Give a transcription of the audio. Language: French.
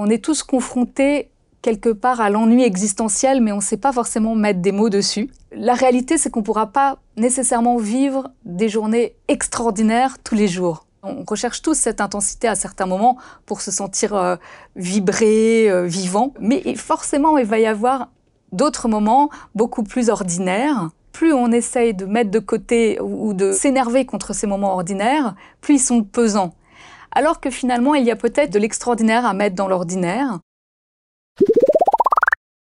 on est tous confrontés quelque part à l'ennui existentiel, mais on ne sait pas forcément mettre des mots dessus. La réalité, c'est qu'on ne pourra pas nécessairement vivre des journées extraordinaires tous les jours. On recherche tous cette intensité à certains moments pour se sentir vibrer, euh, vibré, euh, vivant, mais forcément, il va y avoir d'autres moments beaucoup plus ordinaires. Plus on essaye de mettre de côté ou de s'énerver contre ces moments ordinaires, plus ils sont pesants alors que finalement il y a peut-être de l'extraordinaire à mettre dans l'ordinaire.